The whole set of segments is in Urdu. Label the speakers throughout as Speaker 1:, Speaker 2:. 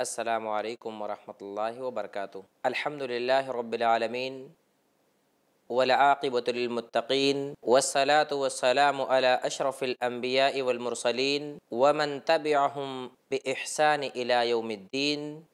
Speaker 1: السلام عليكم ورحمة الله وبركاته الحمد لله رب العالمين والعاقبة للمتقين والصلاة والسلام على أشرف الأنبياء والمرسلين ومن تبعهم بإحسان إلى يوم الدين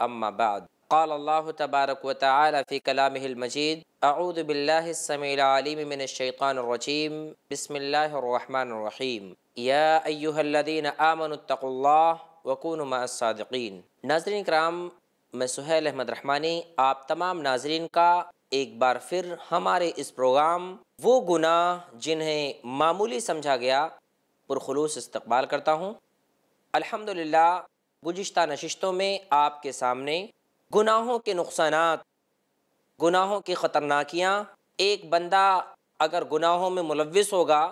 Speaker 1: أما بعد قال الله تبارك وتعالى في كلامه المجيد أعوذ بالله السميع العليم من الشيطان الرجيم بسم الله الرحمن الرحيم يا أيها الذين آمنوا اتقوا الله وقون الما صادقین ناظرین کرام میں سہیل احمد رحمانی آپ تمام ناظرین کا ایک بار پھر ہمارے اس پروگرام وہ گناہ جنہیں معمولی سمجھا گیا پرخلوص استقبال کرتا ہوں الحمدللہ للہ گزشتہ نشستوں میں آپ کے سامنے گناہوں کے نقصانات گناہوں کی خطرناکیاں ایک بندہ اگر گناہوں میں ملوث ہوگا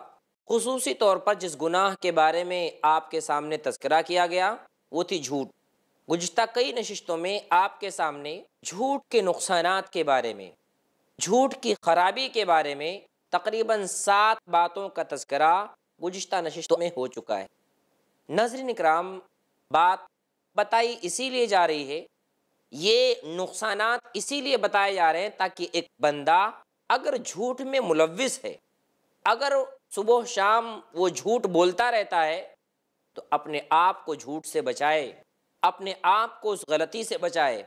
Speaker 1: خصوصی طور پر جس گناہ کے بارے میں آپ کے سامنے تذکرہ کیا گیا وہ تھی جھوٹ گزشتہ کئی نشستوں میں آپ کے سامنے جھوٹ کے نقصانات کے بارے میں جھوٹ کی خرابی کے بارے میں تقریباً سات باتوں کا تذکرہ گزشتہ نشستوں میں ہو چکا ہے نظرین نکرام بات بتائی اسی لیے جا رہی ہے یہ نقصانات اسی لیے بتائے جا رہے ہیں تاکہ ایک بندہ اگر جھوٹ میں ملوث ہے اگر صبح شام وہ جھوٹ بولتا رہتا ہے تو اپنے آپ کو جھوٹ سے بچائے اپنے آپ کو اس غلطی سے بچائے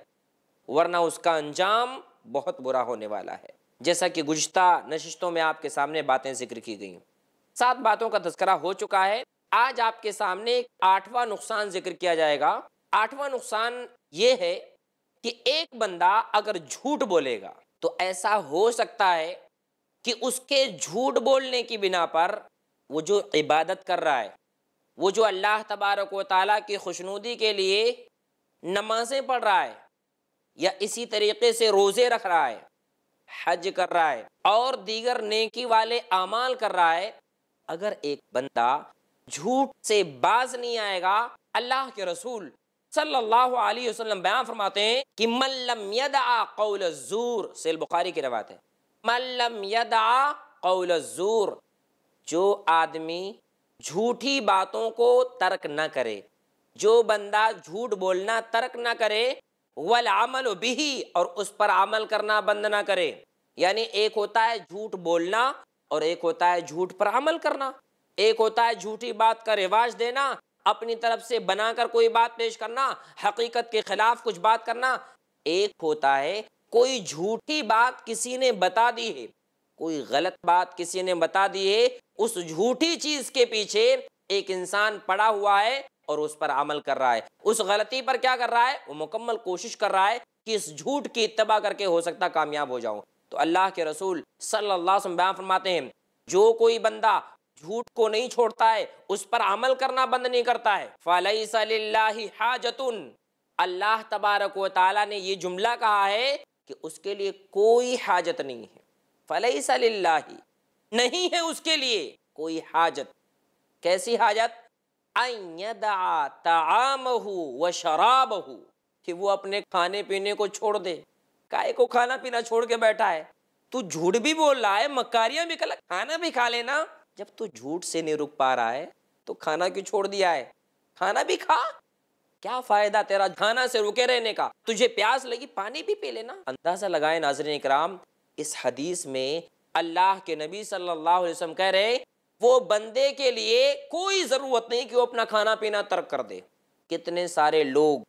Speaker 1: ورنہ اس کا انجام بہت برا ہونے والا ہے جیسا کہ گزشتہ نشستوں میں آپ کے سامنے باتیں ذکر کی گئی سات باتوں کا تذکرہ ہو چکا ہے آج آپ کے سامنے آٹھواں نقصان ذکر کیا جائے گا آٹھواں نقصان یہ ہے کہ ایک بندہ اگر جھوٹ بولے گا تو ایسا ہو سکتا ہے کہ اس کے جھوٹ بولنے کی بنا پر وہ جو عبادت کر رہا ہے وہ جو اللہ تبارک و تعالیٰ کی خوشنودی کے لیے نمازیں پڑھ رہا ہے یا اسی طریقے سے روزے رکھ رہا ہے حج کر رہا ہے اور دیگر نیکی والے اعمال کر رہا ہے اگر ایک بندہ جھوٹ سے باز نہیں آئے گا اللہ کے رسول صلی اللہ علیہ وسلم بیان فرماتے ہیں کہ من لم یدعا قول الزور سیل بخاری کی روایت ہے جو آدمی جھوٹی باتوں کو ترک نہ کرے جو بندہ جھوٹ بولنا ترک نہ کرے والعمل بھی اور اس پر عمل کرنا بند نہ کرے یعنی ایک ہوتا ہے جھوٹ بولنا اور ایک ہوتا ہے جھوٹ پر عمل کرنا ایک ہوتا ہے جھوٹی بات کا رواج دینا اپنی طرف سے بنا کر کوئی بات پیش کرنا حقیقت کے خلاف کچھ بات کرنا ایک ہوتا ہے کوئی جھوٹی بات کسی نے بتا دی ہے کوئی غلط بات کسی نے بتا دی ہے اس جھوٹی چیز کے پیچھے ایک انسان پڑا ہوا ہے اور اس پر عمل کر رہا ہے اس غلطی پر کیا کر رہا ہے وہ مکمل کوشش کر رہا ہے کہ اس جھوٹ کی اتباع کر کے ہو سکتا کامیاب ہو جاؤں تو اللہ کے رسول صلی اللہ علیہ وسلم بیان فرماتے ہیں جو کوئی بندہ جھوٹ کو نہیں چھوڑتا ہے اس پر عمل کرنا بند نہیں کرتا ہے فَلَيْسَ لِلَّهِ اللہ تبارک و تعالیٰ نے یہ جملہ کہا ہے کہ اس کے لیے کوئی حاجت نہیں ہے نہیں ہے اس کے کوئی حاجت حاجت کیسی شراب ہو کہ وہ اپنے کھانے پینے کو چھوڑ دے کائے کو کھانا پینا چھوڑ کے بیٹھا ہے تو جھوٹ بھی بول رہا ہے مکاریاں بھی کھانا بھی کھا لینا جب تو جھوٹ سے نہیں رک پا رہا ہے تو کھانا کیوں چھوڑ دیا ہے کھانا بھی کھا کیا فائدہ تیرا کھانا سے رکے رہنے کا تجھے پیاس لگی پانی بھی پی لینا اندازہ لگائے صلی اللہ علیہ وسلم کہہ رہے وہ بندے کے لیے کوئی ضرورت نہیں کہ وہ اپنا کھانا پینا ترک کر دے کتنے سارے لوگ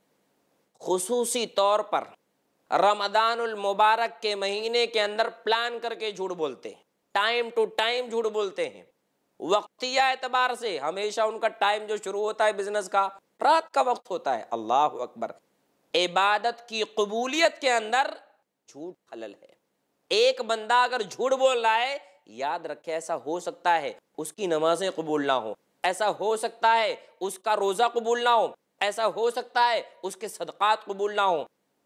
Speaker 1: خصوصی طور پر رمضان المبارک کے مہینے کے اندر پلان کر کے جھوٹ بولتے ہیں ٹائم ٹو ٹائم جھوٹ بولتے ہیں وقتیہ اعتبار سے ہمیشہ ان کا ٹائم جو شروع ہوتا ہے بزنس کا رات کا وقت ہوتا ہے اللہ اکبر عبادت کی قبولیت کے اندر جھوٹ خلل ہے ایک بندہ اگر جھوٹ بول رہا ہے یاد رکھے ایسا ہو سکتا ہے اس کی نمازیں قبول نہ ہو ایسا ہو سکتا ہے اس کا روزہ قبول نہ ہو ایسا ہو سکتا ہے اس کے صدقات قبول نہ ہو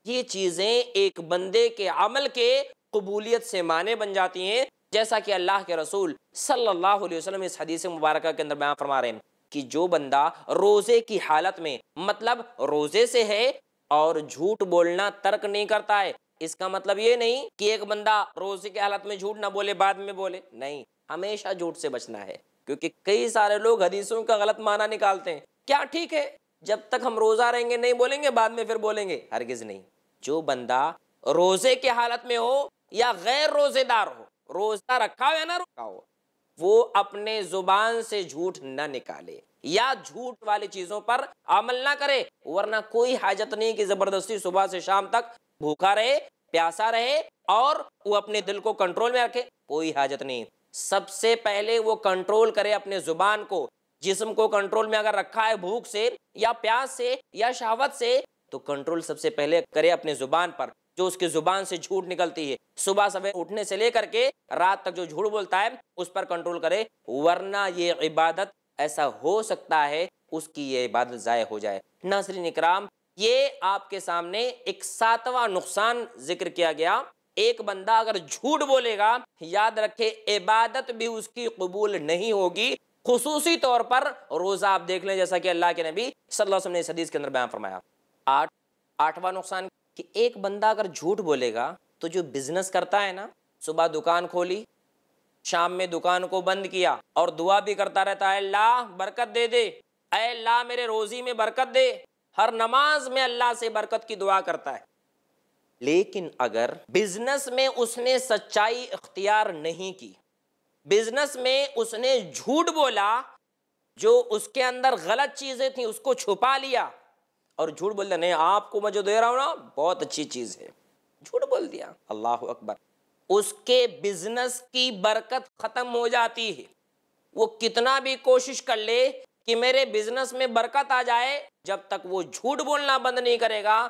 Speaker 1: یہ چیزیں ایک بندے کے عمل کے قبولیت سے معنی بن جاتی ہیں جیسا کہ اللہ کے رسول صلی اللہ علیہ وسلم اس حدیث مبارکہ کے اندر بیان فرما رہے ہیں کہ جو بندہ روزے کی حالت میں مطلب روزے سے ہے اور جھوٹ بولنا ترک نہیں کرتا ہے اس کا مطلب یہ نہیں کہ ایک بندہ روزے کی حالت میں جھوٹ نہ بولے بعد میں بولے نہیں ہمیشہ جھوٹ سے بچنا ہے کیونکہ کئی سارے لوگ حدیثوں کا غلط معنی نکالتے ہیں کیا ٹھیک ہے جب تک ہم روزہ رہیں گے نہیں بولیں گے بعد میں پھر بولیں گے ہرگز نہیں جو بندہ روزے کے حالت میں ہو یا غیر روزے دار ہو روزہ رکھا ہو یا نہ رکھا ہو وہ اپنے زبان سے جھوٹ نہ نکالے یا جھوٹ والی چیزوں پر عمل نہ کرے ورنہ کوئی حاجت نہیں کہ زبردستی صبح سے شام تک بھوکا رہے پیاسا رہے اور وہ اپنے دل کو کنٹرول میں رکھے کوئی حاجت نہیں سب سے پہلے وہ کنٹرول کرے اپنے زبان کو جسم کو کنٹرول میں اگر رکھا ہے بھوک سے یا پیاس سے یا شہوت سے تو کنٹرول سب سے پہلے کرے اپنے زبان پر جو اس کے زبان سے جھوٹ نکلتی ہے صبح صبح اٹھنے سے لے کر کے رات تک جو جھوٹ بولتا ہے اس پر کنٹرول کرے ورنہ یہ عبادت ایسا ہو سکتا ہے اس کی یہ عبادت ضائع ہو جائے ناظرین اکرام یہ آپ کے سامنے ایک ساتوہ نقصان ذکر کیا گیا ایک بندہ اگر جھوٹ بولے گا یاد رکھے عبادت بھی اس کی قبول نہیں ہوگی خصوصی طور پر روزہ آپ دیکھ لیں جیسا کہ اللہ کے نبی صلی اللہ علیہ وسلم نے اس حدیث کے اندر بیان فرمایا آٹھ آٹھوہ نقصان کہ ایک بندہ اگر جھوٹ بولے گا تو جو بزنس کرتا ہے نا صبح دکان کھولی شام میں دکان کو بند کیا اور دعا بھی کرتا رہتا ہے اللہ برکت دے دے اے اللہ میرے روزی میں برکت دے ہر نماز میں اللہ سے برکت کی دعا کرتا ہے لیکن اگر بزنس میں اس نے سچائی اختیار نہیں کی بزنس میں اس نے جھوٹ بولا جو اس کے اندر غلط چیزیں تھیں اس کو چھپا لیا اور جھوٹ بول دیا نہیں آپ کو میں جو دے رہا ہوں نا بہت اچھی چیز ہے جھوٹ بول دیا اللہ اکبر اس کے بزنس کی برکت ختم ہو جاتی ہے وہ کتنا بھی کوشش کر لے کہ میرے بزنس میں برکت آ جائے جب تک وہ جھوٹ بولنا بند نہیں کرے گا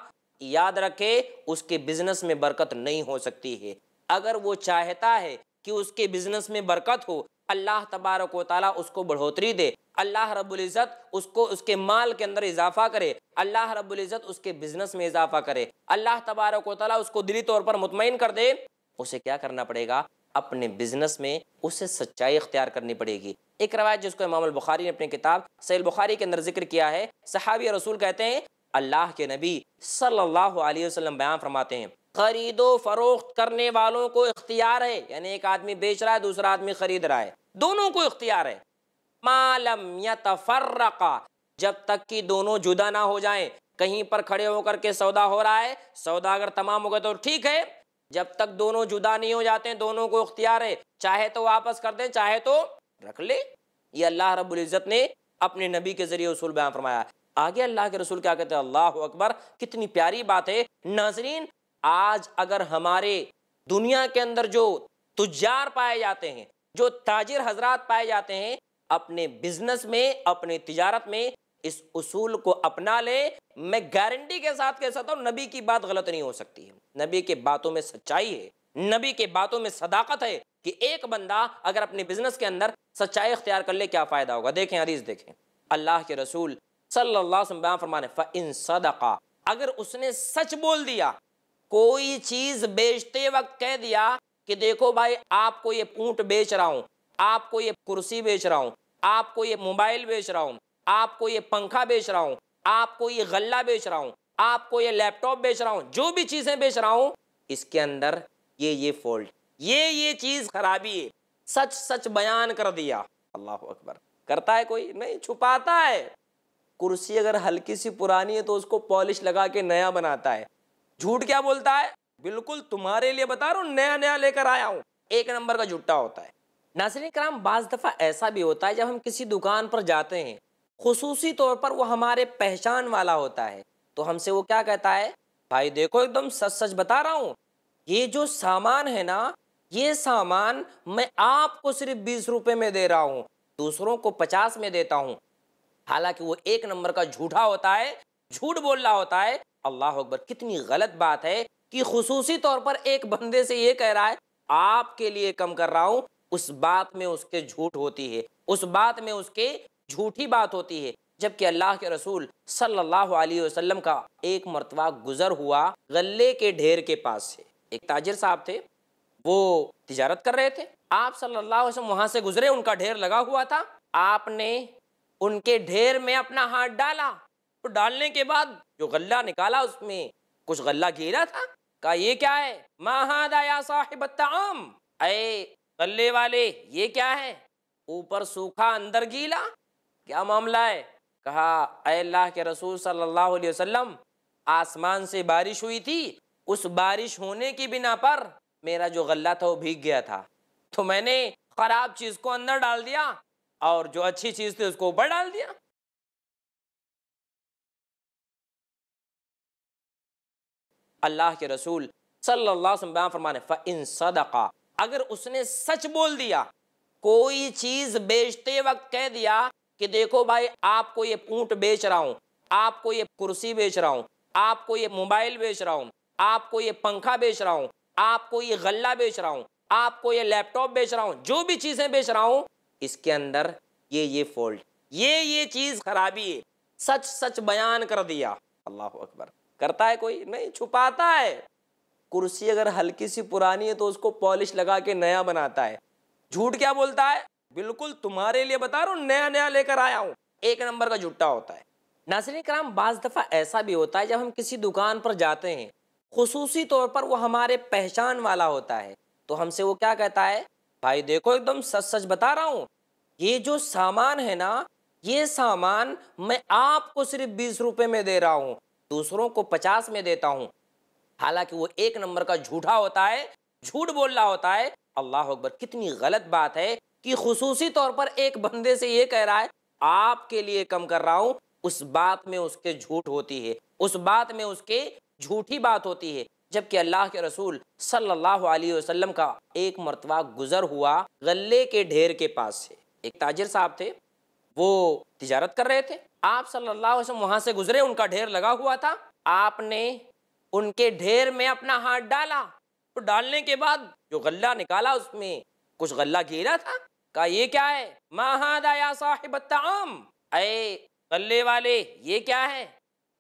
Speaker 1: یاد رکھے اس کے بزنس میں برکت نہیں ہو سکتی ہے اگر وہ چاہتا ہے کہ اس کے بزنس میں برکت ہو اللہ تبارک و تعالیٰ اس کو بڑھوتری دے اللہ رب العزت اس کو اس کے مال کے اندر اضافہ کرے اللہ رب العزت اس کے بزنس میں اضافہ کرے اللہ تبارک و اس کو دلی طور پر مطمئن کر دے اسے کیا کرنا پڑے گا اپنے بزنس میں اسے سچائی اختیار کرنی پڑے گی ایک روایت جس کو امام البخاری نے اپنی کتاب سیل بخاری کے اندر ذکر کیا ہے صحابی رسول کہتے ہیں اللہ کے نبی صلی اللہ علیہ وسلم بیان فرماتے ہیں خرید و فروخت کرنے والوں کو اختیار ہے یعنی ایک آدمی بیچ رہا ہے دوسرا آدمی خرید رہا ہے دونوں کو اختیار ہے مَا لَمْ يَتَفَرَّقَ جب تک کہ دونوں جدا نہ ہو جائیں کہیں پر کھڑے ہو کر کے سودا ہو رہا ہے سودا اگر تمام ہو گئے تو ٹھیک ہے جب تک دونوں جدا نہیں ہو جاتے ہیں دونوں کو اختیار ہے چاہے تو واپس کر دیں چاہے تو رکھ لیں یہ اللہ رب العزت نے اپنے نبی کے ذریعے اصول بیان فرمایا آگے اللہ کے رسول کیا کہتے ہیں اللہ اکبر کتنی پیاری بات ہے ناظرین آج اگر ہمارے دنیا کے اندر جو تجار پائے جاتے ہیں جو تاجر حضرات پائے جاتے ہیں اپنے بزنس میں اپنے تجارت میں اس اصول کو اپنا لے میں گارنٹی کے ساتھ کہہ سکتا ہوں نبی کی بات غلط نہیں ہو سکتی ہے نبی کے باتوں میں سچائی ہے نبی کے باتوں میں صداقت ہے کہ ایک بندہ اگر اپنے بزنس کے اندر سچائی اختیار کر لے کیا فائدہ ہوگا دیکھیں حدیث دیکھیں اللہ کے رسول صلی اللہ وسلم بیان فرمانے فَإِن صَدَقَ اگر اس نے سچ بول دیا کوئی چیز بیچتے وقت کہہ دیا کہ دیکھو بھائی آپ کو یہ پونٹ بیچ رہا ہوں آپ کو یہ کرسی بیچ رہا ہوں آپ کو یہ موبائل بیچ رہا ہوں آپ کو یہ پنکھا بیچ رہا ہوں آپ کو یہ غلہ بیچ رہا ہوں آپ کو یہ لیپ ٹاپ بیچ رہا ہوں جو بھی چیزیں بیچ رہا ہوں اس کے اندر یہ یہ فولٹ یہ یہ چیز خرابی ہے سچ سچ بیان کر دیا اللہ اکبر کرتا ہے کوئی نہیں چھپاتا ہے کرسی اگر ہلکی سی پرانی ہے تو اس کو پالش لگا کے نیا بناتا ہے جھوٹ کیا بولتا ہے بالکل تمہارے لیے بتا رہا ہوں نیا نیا لے کر آیا ہوں ایک نمبر کا جھٹا ہوتا ہے ناظرین کرام بعض دفعہ ایسا بھی ہوتا ہے جب ہم کسی دکان پر جاتے ہیں خصوصی طور پر وہ ہمارے پہچان والا ہوتا ہے تو ہم سے وہ کیا کہتا ہے بھائی دیکھو ایک دم سچ سچ بتا رہا ہوں یہ جو سامان ہے نا یہ سامان میں آپ کو صرف بیس روپے میں دے رہا ہوں دوسروں کو پچاس میں دیتا ہوں حالانکہ وہ ایک نمبر کا جھوٹا ہوتا ہے جھوٹ بول رہا ہوتا ہے اللہ اکبر کتنی غلط بات ہے کہ خصوصی طور پر ایک بندے سے یہ کہہ رہا ہے آپ کے لیے کم کر رہا ہوں اس بات میں اس کے جھوٹ ہوتی ہے اس بات میں اس کے جھوٹی بات ہوتی ہے جبکہ اللہ کے رسول صلی اللہ علیہ وسلم کا ایک مرتبہ گزر ہوا غلے کے ڈھیر کے پاس سے ایک تاجر صاحب تھے وہ تجارت کر رہے تھے آپ صلی اللہ علیہ وسلم وہاں سے گزرے ان کا ڈھیر لگا ہوا تھا آپ نے ان کے ڈھیر میں اپنا ہاتھ ڈالا تو ڈالنے کے بعد جو غلہ نکالا اس میں کچھ غلہ گیرا تھا کہا یہ کیا ہے مہاد یا صاحب التعام اے غلے والے یہ کیا ہے اوپر سوکھا اندر گیلا کیا معاملہ ہے کہا اے اللہ کے رسول صلی اللہ علیہ وسلم آسمان سے بارش ہوئی تھی اس بارش ہونے کی بنا پر میرا جو غلہ تھا وہ بھیگ گیا تھا تو میں نے خراب چیز کو اندر ڈال دیا اور جو اچھی چیز تھی اس کو اوپر ڈال دیا اللہ کے رسول صلی اللہ علیہ وسلم بیان فرمانے فَإِن صَدَقَ اگر اس نے سچ بول دیا کوئی چیز بیشتے وقت کہہ دیا کہ دیکھو بھائی آپ کو یہ پونٹ بیچ رہا ہوں آپ کو یہ کرسی بیچ رہا ہوں آپ کو یہ موبائل بیچ رہا ہوں آپ کو یہ پنکھا بیچ رہا ہوں آپ کو یہ غلہ بیچ رہا ہوں آپ کو یہ لیپ ٹاپ بیچ رہا ہوں جو بھی چیزیں بیچ رہا ہوں اس کے اندر یہ یہ فولٹ یہ یہ چیز خرابی ہے سچ سچ بیان کر دیا اللہ اکبر کرتا ہے کوئی نہیں چھپاتا ہے کرسی اگر ہلکی سی پرانی ہے تو اس کو پالش لگا کے نیا بناتا ہے جھوٹ کیا بولتا ہے بالکل تمہارے لیے بتا رہا ہوں نیا نیا لے کر آیا ہوں ایک نمبر کا جھوٹا ہوتا ہے ناظرین بعض دفعہ ایسا بھی ہوتا ہے جب ہم کسی دکان پر جاتے ہیں خصوصی طور پر وہ ہمارے پہچان والا ہوتا ہے تو ہم سے وہ کیا کہتا ہے ہے بھائی دیکھو ایک دم سچ سچ بتا رہا ہوں یہ یہ جو سامان سامان نا میں آپ کو صرف بیس روپے میں دے رہا ہوں دوسروں کو پچاس میں دیتا ہوں حالانکہ وہ ایک نمبر کا جھوٹا ہوتا ہے جھوٹ بول رہا ہوتا ہے اللہ اکبر کتنی غلط بات ہے خصوصی طور پر ایک بندے سے یہ کہہ رہا ہے آپ کے لیے کم کر رہا ہوں اس بات میں اس کے جھوٹ ہوتی ہے اس بات میں اس کے جھوٹی بات ہوتی ہے جبکہ اللہ کے رسول صلی اللہ علیہ وسلم کا ایک مرتبہ گزر ہوا غلے کے کے ڈھیر پاس سے ایک تاجر صاحب تھے وہ تجارت کر رہے تھے آپ صلی اللہ علیہ وسلم وہاں سے گزرے ان کا ڈھیر لگا ہوا تھا آپ نے ان کے ڈھیر میں اپنا ہاتھ ڈالا ڈالنے کے بعد جو غلہ نکالا اس میں کچھ غلہ گھیرا تھا کہا یہ کیا ہے مہادہ یا صاحب التعام اے گلے والے یہ کیا ہے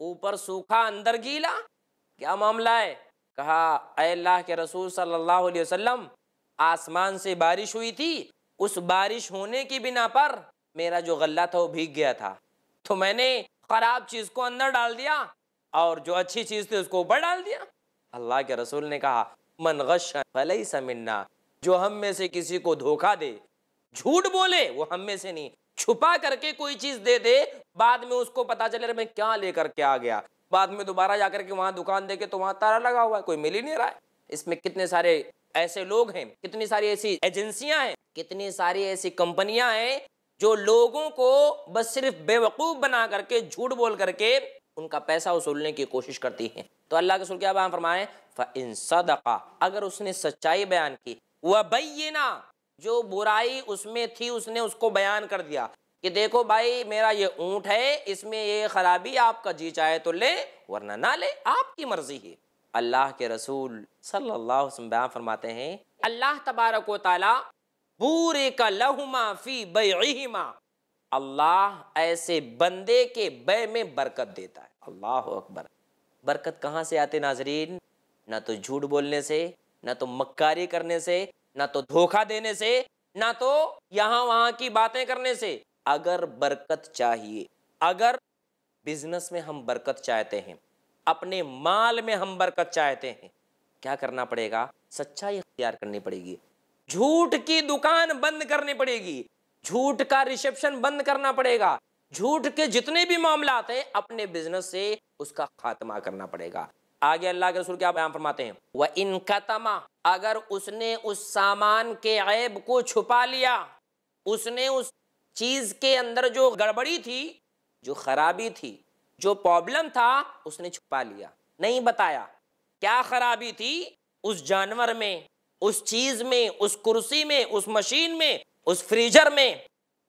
Speaker 1: اوپر سوکھا اندر گیلا کیا معاملہ ہے کہا اے اللہ کے رسول صلی اللہ علیہ وسلم آسمان سے بارش ہوئی تھی اس بارش ہونے کی بنا پر میرا جو غلہ تھا وہ بھیگ گیا تھا تو میں نے خراب چیز کو اندر ڈال دیا اور جو اچھی چیز تھی اس کو اوپر ڈال دیا اللہ کے رسول نے کہا من غشن فلیس منا جو ہم میں سے کسی کو دھوکہ دے جھوٹ بولے وہ ہم میں سے نہیں چھپا کر کے کوئی چیز دے دے بعد میں اس کو پتا چلے رہے میں کیا لے کر کے آ گیا بعد میں دوبارہ جا کر کے وہاں دکان دے کے تو وہاں تارا لگا ہوا ہے کوئی مل ہی نہیں رہا ہے اس میں کتنے سارے ایسے لوگ ہیں کتنی ساری ایسی ایجنسیاں ہیں کتنی ساری ایسی کمپنیاں ہیں جو لوگوں کو بس صرف بے وقوف بنا کر کے جھوٹ بول کر کے ان کا پیسہ وصولنے کی کوشش کرتی ہیں تو اللہ کے سر کیا بیان فرمائے فَإِن صَدَقَ اگر اس نے سچائی بیان کی وَبَيِّنَا جو برائی اس میں تھی اس نے اس کو بیان کر دیا کہ دیکھو بھائی میرا یہ اونٹ ہے اس میں یہ خرابی آپ کا جی چاہے تو لے ورنہ نہ لے آپ کی مرضی ہے اللہ کے رسول صلی اللہ علیہ وسلم بیان فرماتے ہیں اللہ تبارک و تعالی بورے کا لہما فی بیعہما اللہ ایسے بندے کے بے میں برکت دیتا ہے اللہ اکبر برکت کہاں سے آتے ناظرین نہ تو جھوٹ بولنے سے نہ تو مکاری کرنے سے نہ تو دھوکہ دینے سے نہ تو یہاں وہاں کی باتیں کرنے سے اگر اگر برکت چاہیے بزنس میں ہم برکت چاہتے ہیں اپنے مال میں ہم برکت چاہتے ہیں کیا کرنا پڑے گا سچائی اختیار کرنی پڑے گی جھوٹ کی دکان بند کرنی پڑے گی جھوٹ کا ریسپشن بند کرنا پڑے گا جھوٹ کے جتنے بھی معاملات ہیں اپنے بزنس سے اس کا خاتمہ کرنا پڑے گا آگے اللہ کے رسول فرماتے ہیں انقتما اگر اس نے اس سامان کے عیب کو چھپا لیا اس اس نے چیز کے اندر جو گڑبڑی تھی جو خرابی تھی جو تھا اس نے چھپا لیا نہیں بتایا کیا خرابی تھی اس جانور میں اس چیز میں اس کرسی میں اس مشین میں اس فریجر میں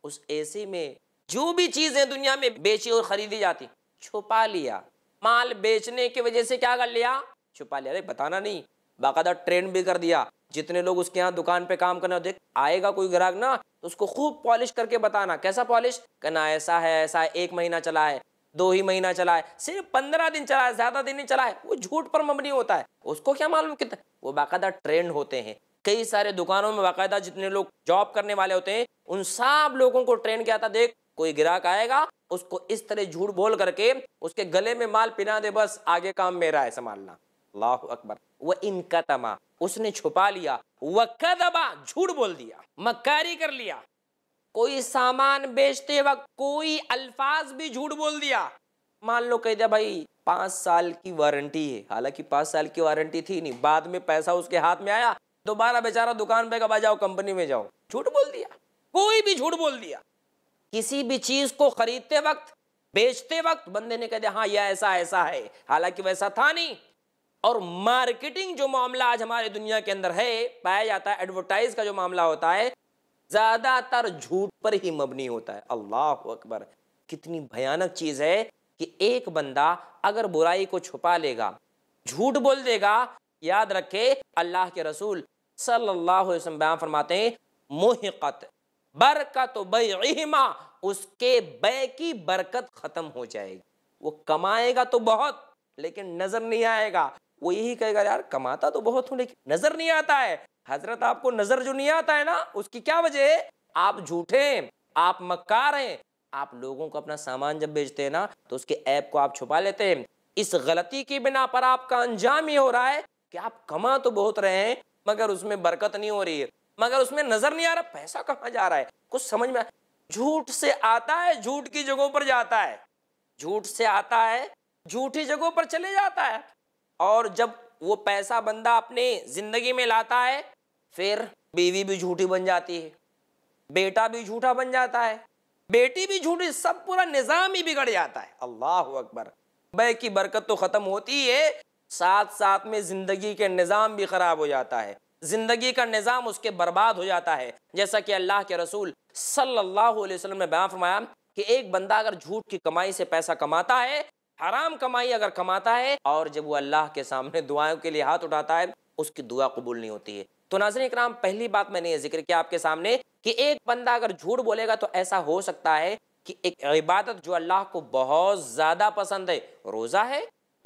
Speaker 1: اس اے سی میں جو بھی چیزیں دنیا میں بیچی اور خریدی جاتی چھپا لیا مال بیچنے کی وجہ سے کیا کر لیا چھپا لیا شپالیہ بتانا نہیں باقاعدہ ٹرین بھی کر دیا جتنے لوگ اس کے دکان پہ کام کرنا دیکھ آئے گا کوئی گراہک نہ بتانا کیسا پالش کہنا ایسا ہے ایسا ہے ایک مہینہ چلا ہے دو ہی مہینہ چلا ہے صرف پندرہ دن چلا ہے زیادہ دن ہی چلا ہے وہ جھوٹ پر مبنی ہوتا ہے اس کو کیا معلوم وہ باقاعدہ ٹرینڈ ہوتے ہیں کئی سارے دکانوں میں باقاعدہ جتنے لوگ جاب کرنے والے ہوتے ہیں ان سب لوگوں کو ٹرین کیا تھا دیکھ کوئی گراک آئے گا اس کو اس طرح جھوٹ بول کر کے اس کے گلے میں مال پنا دے بس آگے کام میرا ہے سمالنا اللہ اکبر وَإِنْكَتَمَا اس نے چھپا لیا وَكَذَبَا جھوٹ بول دیا مکاری کر لیا کوئی سامان بیشتے وقت کوئی الفاظ بھی جھوٹ بول دیا مان لو کہہ دیا بھائی پانچ سال کی وارنٹی ہے حالانکہ پانچ سال کی وارنٹی تھی نہیں بعد میں پیسہ اس کے ہاتھ میں آیا دوبارہ بیچارہ دکان پہ کبھا جاؤ کمپنی میں جاؤ جھوٹ بول دیا کوئی بھی جھوٹ بول دیا کسی بھی چیز کو خریدتے وقت بیچتے وقت بندے نے کہہ دیا ہاں یہ ایسا ایسا ہے حالانکہ ویسا تھا نہیں اور مارکیٹنگ جو معاملہ آج ہمارے دنیا کے اندر ہے پایا جاتا ہے ایڈورٹائز کا جو معاملہ ہوتا ہے زیادہ تر جھوٹ پر ہی مبنی ہوتا ہے اللہ اکبر کتنی بھیانک چیز ہے کہ ایک بندہ اگر برائی کو چھپا لے گا جھوٹ بول دے گا یاد رکھے اللہ کے رسول صلی اللہ علیہ وسلم بیان فرماتے ہیں محقت برکت بیعہما اس کے بے کی برکت ختم ہو جائے گی وہ کمائے گا تو بہت لیکن نظر نہیں آئے گا وہ یہی کہے گا یار کماتا تو بہت ہوں لیکن نظر نہیں آتا ہے حضرت آپ کو نظر جو نہیں آتا ہے نا اس کی کیا وجہ ہے آپ جھوٹے ہیں آپ مکار ہیں آپ لوگوں کو اپنا سامان جب بیچتے ہیں نا تو اس کے ایپ کو آپ چھپا لیتے ہیں اس غلطی کی بنا پر آپ کا انجام یہ ہو رہا ہے کہ آپ کما تو بہت رہے ہیں مگر اس میں برکت نہیں ہو رہی ہے مگر اس میں نظر نہیں آ رہا پیسہ کہاں جا رہا ہے کچھ سمجھ میں جھوٹ سے آتا ہے جھوٹ کی جگہوں پر جاتا ہے جھوٹ سے آتا ہے جھوٹی چلے جاتا ہے اور جب وہ پیسہ بندہ اپنے زندگی میں لاتا ہے پھر بیوی بھی جھوٹی بن جاتی ہے بیٹا بھی جھوٹا بن جاتا ہے بیٹی بھی جھوٹی سب پورا نظام ہی بگڑ جاتا ہے اللہ اکبر بے کی برکت تو ختم ہوتی ہے ساتھ ساتھ میں زندگی کے نظام بھی خراب ہو جاتا ہے زندگی کا نظام اس کے برباد ہو جاتا ہے جیسا کہ اللہ کے رسول صلی اللہ علیہ وسلم نے بیان فرمایا کہ ایک بندہ اگر جھوٹ کی کمائی سے پیسہ کماتا ہے حرام کمائی اگر کماتا ہے اور جب وہ اللہ کے سامنے دعائیں کے لیے ہاتھ اٹھاتا ہے اس کی دعا قبول نہیں ہوتی ہے تو ناظرین اکرام پہلی بات میں نے یہ ذکر کیا آپ کے سامنے کہ ایک بندہ اگر جھوٹ بولے گا تو ایسا ہو سکتا ہے کہ ایک عبادت جو اللہ کو بہت زیادہ پسند ہے روزہ ہے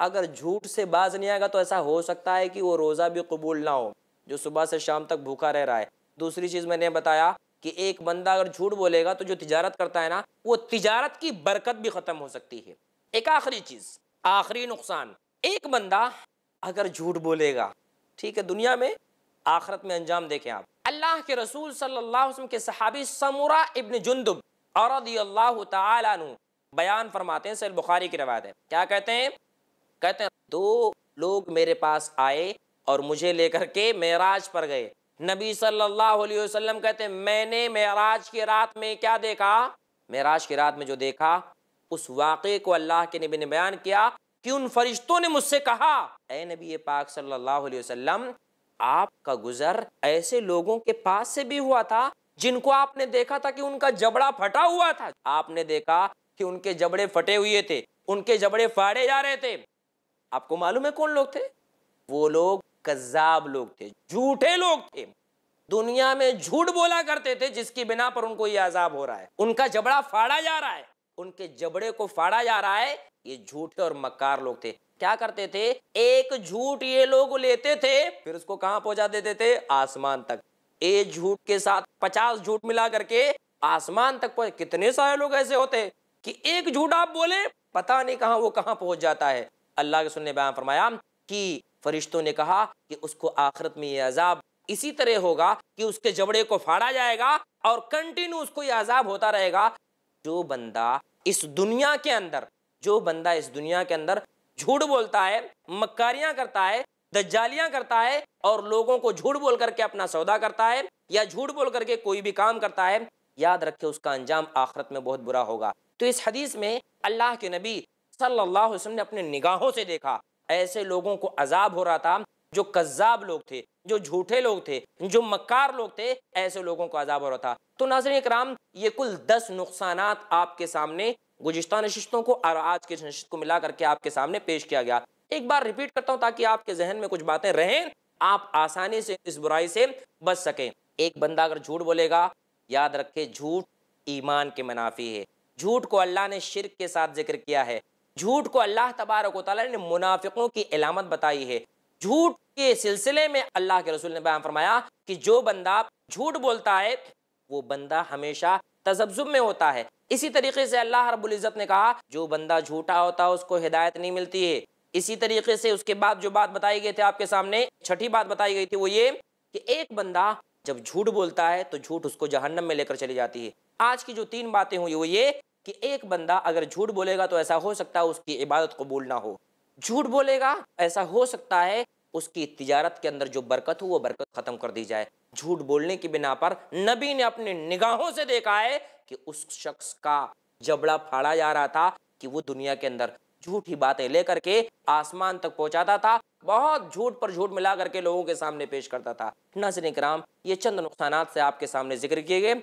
Speaker 1: اگر جھوٹ سے باز نہیں آئے گا تو ایسا ہو سکتا ہے کہ وہ روزہ بھی قبول نہ ہو جو صبح سے شام تک بھوکا رہ رہا ہے دوسری چیز میں نے بتایا کہ ایک بندہ اگر جھوٹ بولے گا تو جو تجارت کرتا ہے نا وہ تجارت کی برکت بھی ختم ہو سکتی ہے ایک آخری چیز آخری نقصان ایک بندہ اگر جھوٹ بولے گا ٹھیک ہے دنیا میں آخرت میں انجام دیکھیں آپ اللہ کے رسول صلی اللہ علیہ وسلم کے صحابی ابن جن اور تعالیٰ عنہ بیان فرماتے ہیں سیل بخاری کی روایت ہے کیا کہتے ہیں کہتے ہیں دو لوگ میرے پاس آئے اور مجھے لے کر کے معراج پر گئے نبی صلی اللہ علیہ وسلم کہتے ہیں میں نے کی رات میں کیا دیکھا معراج کی رات میں جو دیکھا اس واقعے کو اللہ کے نبی نے بیان کیا کہ ان فرشتوں نے مجھ سے کہا اے نبی پاک صلی اللہ علیہ وسلم آپ کا گزر ایسے لوگوں کے پاس سے بھی ہوا تھا جن کو آپ نے دیکھا تھا کہ ان کا جبڑا پھٹا ہوا تھا آپ نے دیکھا کہ ان کے جبڑے پھٹے ہوئے تھے ان کے جبڑے پھاڑے جا رہے تھے آپ کو معلوم ہے کون لوگ تھے وہ لوگ کذاب لوگ تھے جھوٹے لوگ تھے دنیا میں جھوٹ بولا کرتے تھے جس کی بنا پر ان کو یہ عذاب ہو رہا ہے ان کا جبڑا فاڑا جا رہا ہے ان کے جبڑے کو فاڑا جا رہا ہے یہ جھوٹے اور مکار لوگ تھے کیا کرتے تھے ایک جھوٹ یہ لوگ لیتے تھے پھر اس کو کہاں پہنچا دیتے تھے آسمان تک ایک جھوٹ کے ساتھ پچاس جھوٹ ملا کر کے آسمان تک پہنچ کتنے سارے لوگ ایسے ہوتے کہ ایک جھوٹ آپ بولے پتہ نہیں کہاں وہ کہاں پہنچ جاتا ہے اللہ کے سننے بیان فرمایا کہ فرشتوں نے کہا کہ اس کو آخرت میں یہ عذاب اسی طرح ہوگا کہ اس کے جبڑے کو پھاڑا جائے گا اور کنٹینیو اس کو یہ عذاب ہوتا رہے گا جو بندہ اس دنیا کے اندر جو بندہ اس دنیا کے اندر جھوٹ بولتا ہے مکاریاں کرتا ہے دجالیاں کرتا ہے اور لوگوں کو جھوٹ بول کر کے اپنا سودا کرتا ہے یا جھوٹ بول کر کے کوئی بھی کام کرتا ہے یاد رکھے اس کا انجام آخرت میں بہت برا ہوگا تو اس حدیث میں اللہ کے نبی صلی اللہ علیہ وسلم نے اپنے نگاہوں سے دیکھا ایسے لوگوں کو عذاب ہو رہا تھا جو قذاب لوگ تھے جو جھوٹے لوگ تھے جو مکار لوگ تھے ایسے لوگوں کو عذاب ہو رہا تھا تو ناظرین اکرام یہ کل دس نقصانات آپ کے سامنے گزشتہ نشستوں کو اور آج کے نشست کو ملا کر کے آپ کے سامنے پیش کیا گیا ایک بار ریپیٹ کرتا ہوں تاکہ آپ کے ذہن میں کچھ باتیں رہیں آپ آسانی سے اس برائی سے بچ سکیں ایک بندہ اگر جھوٹ بولے گا یاد رکھے جھوٹ ایمان کے منافی ہے جھوٹ کو اللہ نے شرک کے ساتھ ذکر کیا ہے جھوٹ کو اللہ تبارک و تعالیٰ نے منافقوں کی علامت بتائی ہے جھوٹ کے سلسلے میں اللہ کے رسول نے بیان فرمایا کہ جو بندہ جھوٹ بولتا ہے وہ بندہ ہمیشہ تذبذب میں ہوتا ہے اسی طریقے سے اللہ رب العزت نے کہا جو بندہ جھوٹا ہوتا ہے اس کو ہدایت نہیں ملتی ہے اسی طریقے سے اس کے بعد جو بات بتائی گئی تھی آپ کے سامنے چھٹی بات بتائی گئی تھی وہ یہ کہ ایک بندہ جب جھوٹ بولتا ہے تو جھوٹ اس کو جہنم میں لے کر چلی جاتی ہے آج کی جو تین باتیں ہوئی وہ یہ کہ ایک بندہ اگر جھوٹ بولے گا تو ایسا ہو سکتا ہے اس کی عبادت قبول نہ ہو جھوٹ بولے گا ایسا ہو سکتا ہے اس کی تجارت کے اندر جو برکت ہو وہ برکت ختم کر دی جائے جھوٹ بولنے کی بنا پر نبی نے اپنے نگاہوں سے دیکھا ہے کہ اس شخص کا جبڑا پھاڑا جا رہا تھا کہ وہ دنیا کے اندر جھوٹ ہی باتیں لے کر کے آسمان تک پہنچاتا تھا بہت جھوٹ پر جھوٹ ملا کر کے لوگوں کے سامنے پیش کرتا تھا ناظرین کرام یہ چند نقصانات سے آپ کے سامنے ذکر کیے گئے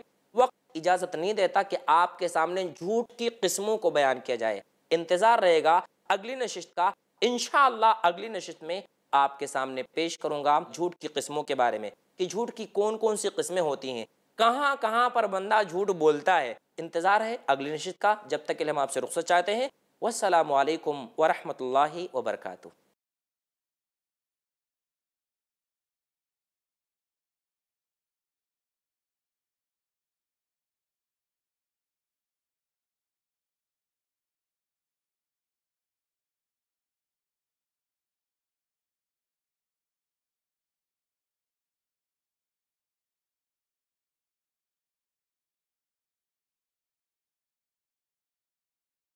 Speaker 1: اجازت نہیں دیتا کہ آپ کے سامنے جھوٹ کی قسموں کو بیان کیا جائے انتظار رہے گا اگلی اگلی کا انشاءاللہ میں آپ کے سامنے پیش کروں گا جھوٹ کی قسموں کے بارے میں کہ جھوٹ کی کون کون سی قسمیں ہوتی ہیں کہاں کہاں پر بندہ جھوٹ بولتا ہے انتظار ہے اگلی نشست کا جب تک ہم آپ سے رخصت چاہتے ہیں والسلام علیکم ورحمت اللہ وبرکاتہ